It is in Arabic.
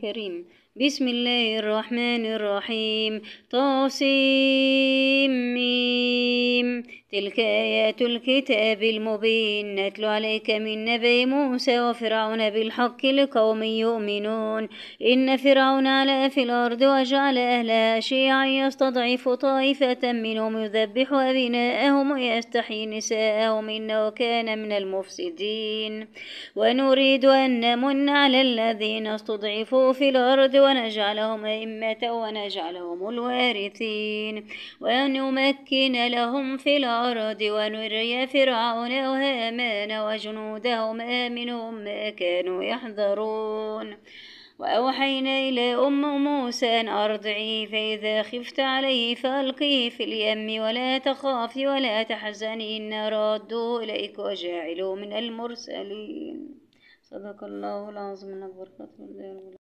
كريم بسم الله الرحمن الرحيم طاسيم تلك آيات الكتاب المبين نتلو عليك من نبي موسى وفرعون بالحق لقوم يؤمنون إن فرعون علا في الأرض وجعل أهلها شيعا يستضعف طائفة منهم يذبح أبناءهم ويستحيي نساءهم إنه كان من المفسدين ونريد أن نمن على الذين استضعفوا في الأرض ونجعلهم أئمة ونجعلهم الوارثين ونمكن لهم في الأرض الأرض ونري فرعون وهامان وجنودهما منهم ما كانوا يحذرون وأوحينا إلى أم موسى أن أرضعيه فإذا خفت عليه فألقيه في اليم ولا تخافي ولا تحزني إنا رادوه إليك وجاعلوه من المرسلين صدق الله العظيم أكبر